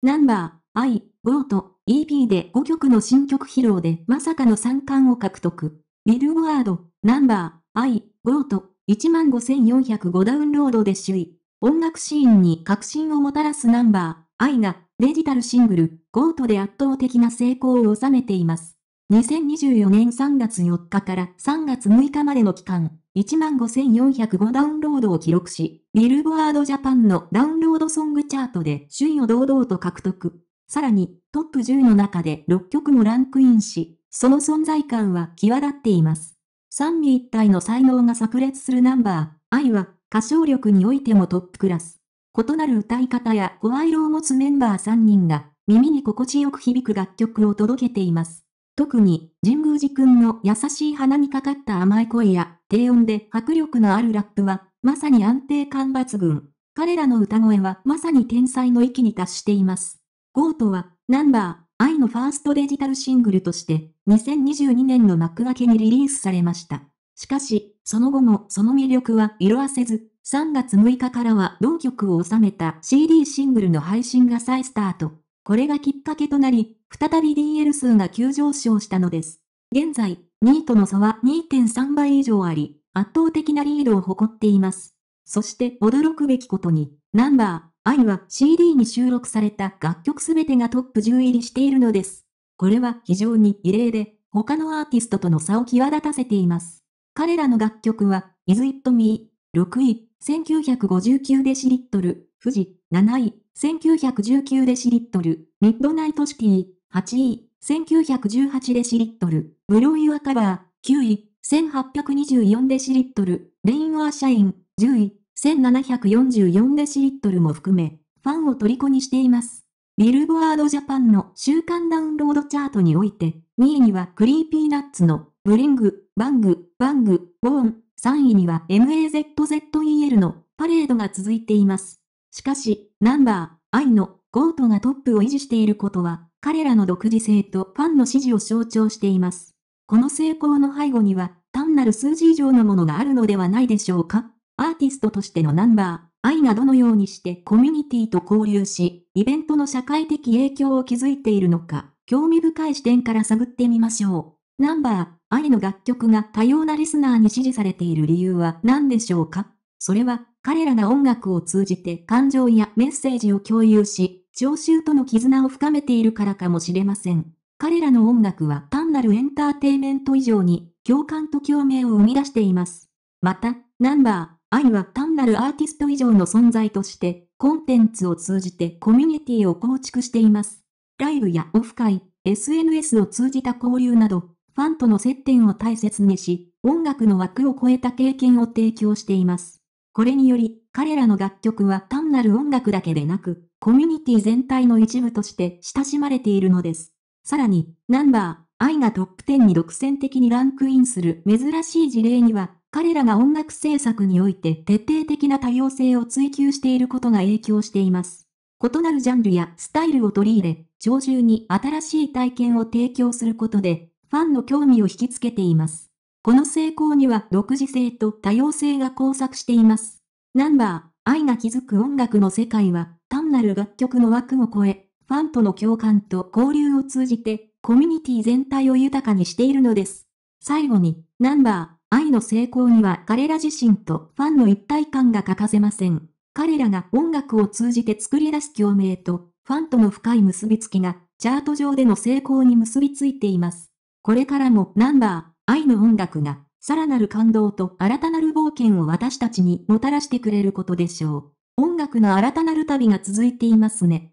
ナンバー、I、ボート、EP で5曲の新曲披露でまさかの3冠を獲得。ビルボワード、ナンバー、I、ボート、15,405ダウンロードで首位。音楽シーンに革新をもたらすナンバー、I が、デジタルシングル、ゴートで圧倒的な成功を収めています。2024年3月4日から3月6日までの期間、15,405ダウンロードを記録し、ビルボードジャパンのダウンロードソングチャートで首位を堂々と獲得。さらに、トップ10の中で6曲もランクインし、その存在感は際立っています。三位一体の才能が炸裂するナンバー、愛は、歌唱力においてもトップクラス。異なる歌い方や声色を持つメンバー3人が、耳に心地よく響く楽曲を届けています。特に、神宮寺くんの優しい鼻にかかった甘い声や、低音で迫力のあるラップは、まさに安定感抜群。彼らの歌声はまさに天才の域に達しています。ゴートは、ナンバー、愛のファーストデジタルシングルとして、2022年の幕開けにリリースされました。しかし、その後もその魅力は色あせず、3月6日からは同曲を収めた CD シングルの配信が再スタート。これがきっかけとなり、再び DL 数が急上昇したのです。現在、2位との差は2.3倍以上あり、圧倒的なリードを誇っています。そして驚くべきことに、ナンバー、愛は CD に収録された楽曲すべてがトップ10入りしているのです。これは非常に異例で、他のアーティストとの差を際立たせています。彼らの楽曲は、Is It Me、6位、1959デシリットル、富士、7位、1919デシリットル、ミッドナイトシティ、8位、1918デシリットル、ブローワ・カバー、9位、1824デシリットル、レインワーシャイン、10位、1744デシリットルも含め、ファンを虜にしています。ビルボワードジャパンの週間ダウンロードチャートにおいて、2位にはクリーピーナッツの、ブリング、バング、バング、ボーン、3位には MAZZEL のパレードが続いています。しかし、ナンバー、イのゴートがトップを維持していることは、彼らの独自性とファンの支持を象徴しています。この成功の背後には、単なる数字以上のものがあるのではないでしょうかアーティストとしてのナンバー、愛がどのようにしてコミュニティと交流し、イベントの社会的影響を築いているのか、興味深い視点から探ってみましょう。ナンバー、愛の楽曲が多様なリスナーに支持されている理由は何でしょうかそれは、彼らが音楽を通じて感情やメッセージを共有し、聴衆との絆を深めているからかもしれません。彼らの音楽は単なるエンターテイメント以上に共感と共鳴を生み出しています。また、ナンバー、愛は単なるアーティスト以上の存在として、コンテンツを通じてコミュニティを構築しています。ライブやオフ会、SNS を通じた交流など、ファンとの接点を大切にし、音楽の枠を超えた経験を提供しています。これにより、彼らの楽曲は単なる音楽だけでなく、コミュニティ全体の一部として親しまれているのです。さらに、ナンバー、愛がトップ10に独占的にランクインする珍しい事例には、彼らが音楽制作において徹底的な多様性を追求していることが影響しています。異なるジャンルやスタイルを取り入れ、常衆に新しい体験を提供することで、ファンの興味を引きつけています。この成功には独自性と多様性が交錯しています。ナンバー、愛が築く音楽の世界は、単なる楽曲の枠を超え、ファンとの共感と交流を通じて、コミュニティ全体を豊かにしているのです。最後に、ナンバー、愛の成功には彼ら自身とファンの一体感が欠かせません。彼らが音楽を通じて作り出す共鳴と、ファンとの深い結びつきが、チャート上での成功に結びついています。これからもナンバー、愛の音楽が、さらなる感動と新たなる冒険を私たちにもたらしてくれることでしょう。音楽の新たなる旅が続いていますね。